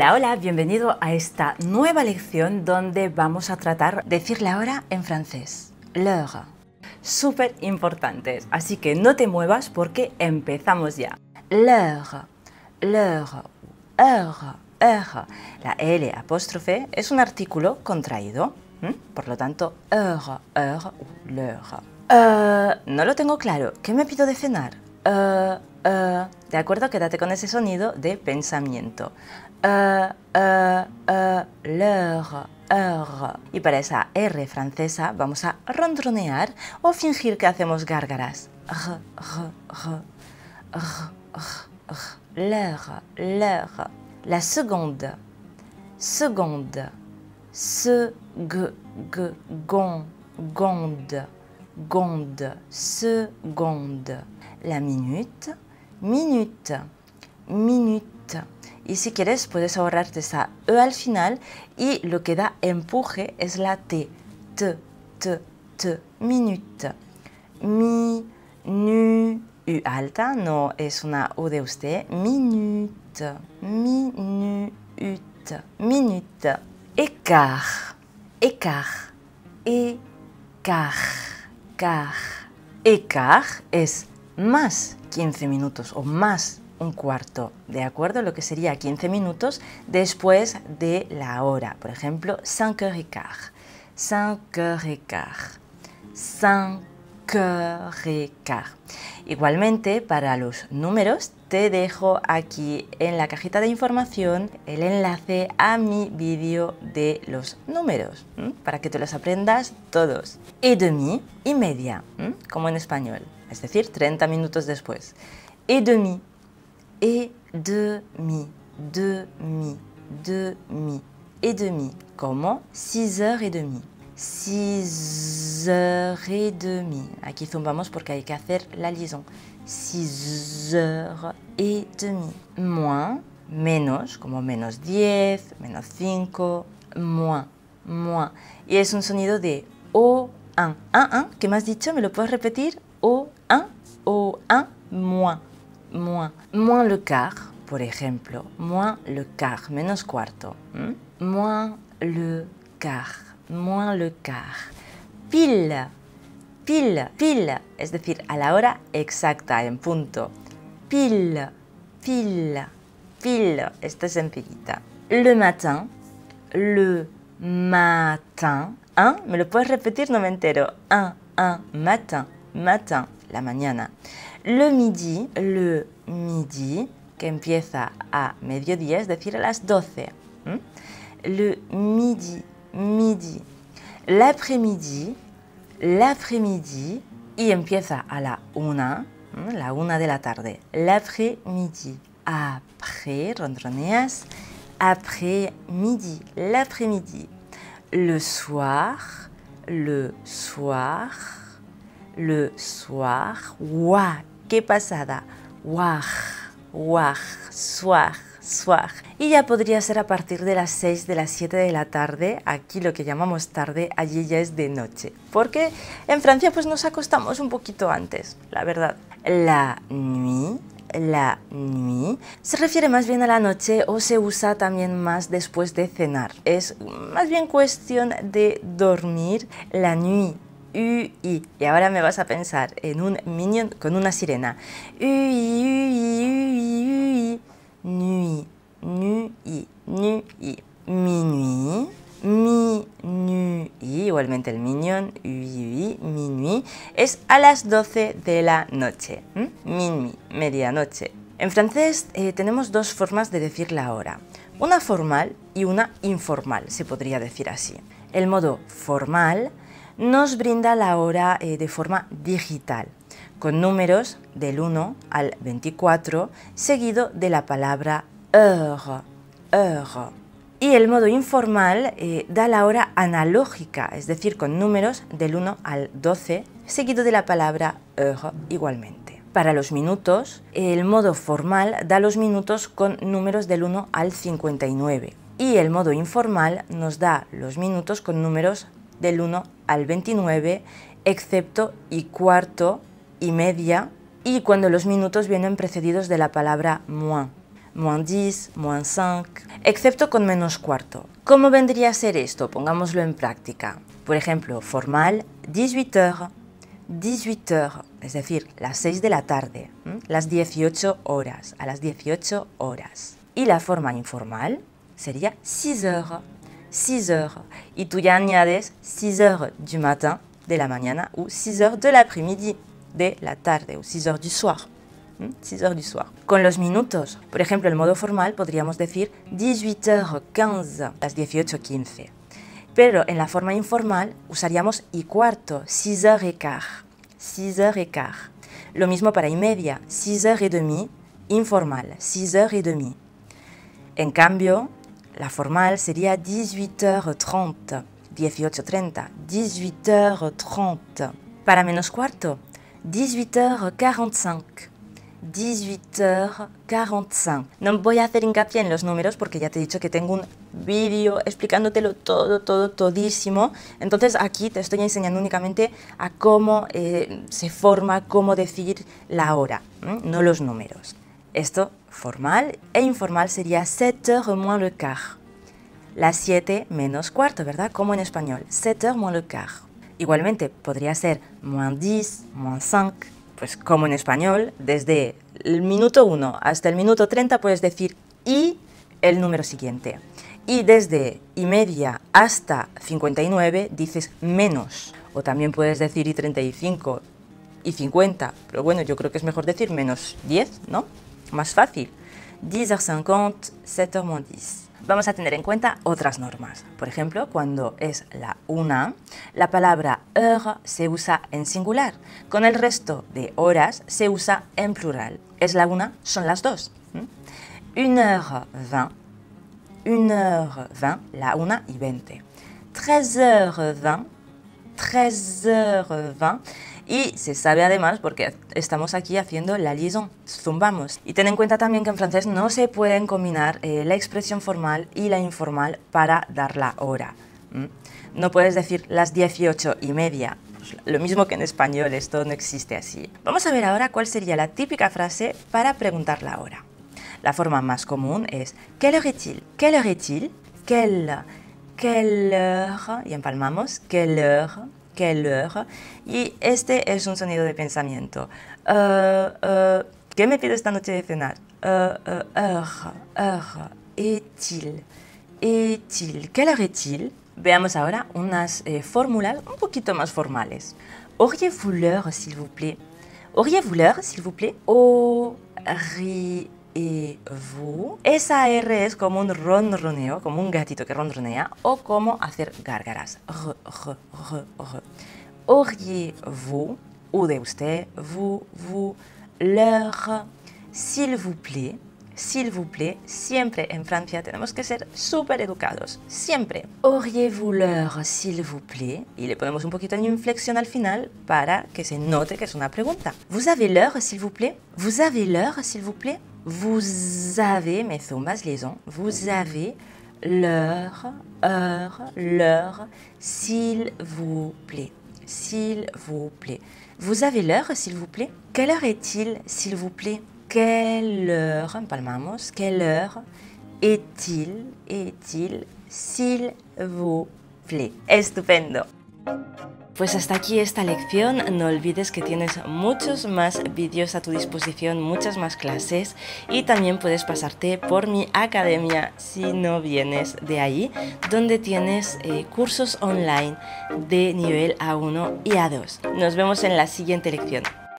Hola, hola, bienvenido a esta nueva lección donde vamos a tratar de decir la hora en francés, l'heure. Súper importantes, así que no te muevas porque empezamos ya. L'heure, l'heure, heure, heure. La L apóstrofe es un artículo contraído, por lo tanto, heure, heure l'heure. Eh, no lo tengo claro, ¿qué me pido de cenar? Eh, eh. de acuerdo, quédate con ese sonido de pensamiento. E, E, euh, l'heure, heure. Et para esa R française, vamos a rondronear ou fingir que hacemos gárgaras. R, r, r, l'heure, l'heure. La seconde, seconde, se, g, g, gon, gonde, gonde, seconde. La minute, minute, minute y si quieres puedes ahorrarte esa E al final y lo que da empuje es la T. T, T, T, minute. Mi, nu, U alta, no es una U de usted. Minute, minute, minute. ecar écart, écart, car. ecar es más 15 minutos o más un cuarto, de acuerdo lo que sería 15 minutos después de la hora. Por ejemplo, 5 heures y 5 heures y 5 Igualmente, para los números, te dejo aquí en la cajita de información el enlace a mi vídeo de los números, para que te los aprendas todos. Et demi y media, como en español, es decir, 30 minutos después. Et demi et demi, demi, demi et demi. Comment 6 heures et demi. 6 heures et demi. Aquí zumbamos porque hay que hacer la liaison. 6 heures et demi- Moins, menos, como menos 10, menos 5, moins, moins. Y es un sonido de O, 1 Un, un, que me has dicho, ¿me lo puedes repetir? O, un, O, un, moins moins. Moins le quart, pour exemple, Moins le quart, menos cuarto. ¿Mm? Moins le quart, moins le quart. Pile, pile, pile, es decir, à la hora exacta, en punto. Pile, pile, pile, esta en sencillita. Le matin, le matin. hein? ¿Me le puedes repetir? No me entero. Un, un, matin, matin, la mañana. Le midi, le midi, que empieza a mediodía, es decir, a las 12. Le midi, midi. L'après-midi, l'après-midi, y empieza a la una, la una de la tarde. L'après-midi, après, rondroneas, après-midi, l'après-midi. Le soir, le soir, le soir, wa, qué pasada. Wah, wah, suaj, suaj. Y ya podría ser a partir de las 6 de las 7 de la tarde, aquí lo que llamamos tarde, allí ya es de noche, porque en Francia pues nos acostamos un poquito antes, la verdad. La nuit, la nuit, se refiere más bien a la noche o se usa también más después de cenar. Es más bien cuestión de dormir la nuit y ahora me vas a pensar en un minion con una sirena. UI, Nui, Nui, Nui. Minui, Igualmente el minion, UI, Es a las 12 de la noche. ¿Mm? Minui, medianoche. En francés eh, tenemos dos formas de decir la hora, una formal y una informal, se podría decir así. El modo formal nos brinda la hora eh, de forma digital, con números del 1 al 24, seguido de la palabra heure, Y el modo informal eh, da la hora analógica, es decir, con números del 1 al 12, seguido de la palabra heure igualmente. Para los minutos, el modo formal da los minutos con números del 1 al 59 y el modo informal nos da los minutos con números del 1 al 29, excepto y cuarto y media, y cuando los minutos vienen precedidos de la palabra moins, moins 10, moins 5, excepto con menos cuarto. ¿Cómo vendría a ser esto? Pongámoslo en práctica. Por ejemplo, formal, 18 heures, 18 heures, es decir, las 6 de la tarde, las 18 horas, a las 18 horas. Y la forma informal sería 6 heures, 6 heures. Y tu ya añades 6 heures du matin, de la mañana, ou 6 heures de l'après-midi, de la tarde, ou 6 heures du soir. 6 hmm? heures du soir. Con los minutos, por ejemplo, en modo formal podríamos decir 18h15, las 18h15. Pero en la forma informal usaríamos y cuarto, 6 heures et quart. 6 heures et quart. Lo mismo para y media, 6 heures et demie, informal, 6 heures et demie. En cambio, La formal sería 18h30, 18.30, 18h30. Para menos cuarto, 18h45. 18h45. No voy a hacer hincapié en los números porque ya te he dicho que tengo un vídeo explicándotelo todo, todo, todísimo. Entonces aquí te estoy enseñando únicamente a cómo eh, se forma, cómo decir la hora, no los números. Esto formal e informal sería 7 heures moins le quart. Las 7 menos cuarto, ¿verdad? Como en español, 7 heures moins le quart. Igualmente, podría ser moins 10, moins 5, pues como en español, desde el minuto 1 hasta el minuto 30 puedes decir y el número siguiente. Y desde y media hasta 59 dices menos. O también puedes decir y 35 y 50, pero bueno, yo creo que es mejor decir menos 10, ¿no? más fácil. 10h50, 7h 10. Vamos a tener en cuenta otras normas. Por ejemplo, cuando es la una, la palabra heure se usa en singular. Con el resto de horas se usa en plural. Es la una, son las dos. 1h20, ¿Mm? 1h20, la una y 20. 13h20, 13h20, y se sabe además porque estamos aquí haciendo la liaison, zumbamos. Y ten en cuenta también que en francés no se pueden combinar eh, la expresión formal y la informal para dar la hora. No puedes decir las 18 y media, lo mismo que en español, esto no existe así. Vamos a ver ahora cuál sería la típica frase para preguntar la hora. La forma más común es ¿qué heure est-il? ¿Quelle heure est-il? ¿Quelle? Y empalmamos. ¿Quelle heure? Qué leur. Y este es un sonido de pensamiento. Eh, eh, ¿Qué me pido esta noche de cenar? est-il? Eh, est-il? ¿Qué hora est-il? Veamos ahora unas eh, fórmulas un poquito más formales. Auriez-vous l'heure, s'il vous plaît? Auriez-vous l'heure, s'il vous plaît? Auriez oh, y vu. Esa R es como un ronroneo, como un gatito que ronronea, o como hacer gárgaras. R, r, r, r. Auriez-vous, o de usted, vous, vous, leur, s'il vous plaît, s'il vous plaît, siempre en Francia tenemos que ser super educados, siempre. Auriez-vous l'heure, s'il vous plaît? Y le ponemos un poquito en inflexión al final para que se note que es una pregunta. Vous avez l'heure, s'il vous plaît? Vous avez l'heure, s'il vous plaît? Vous avez, mes les liaisons, vous avez l'heure, heure, l'heure, s'il vous plaît. S'il vous plaît. Vous avez l'heure, s'il vous plaît Quelle heure est-il, s'il vous plaît quelle heure, empalmamos, quelle heure est-il, est Estupendo. Pues hasta aquí esta lección, no olvides que tienes muchos más vídeos a tu disposición, muchas más clases y también puedes pasarte por mi academia si no vienes de ahí, donde tienes eh, cursos online de nivel A1 y A2. Nos vemos en la siguiente lección.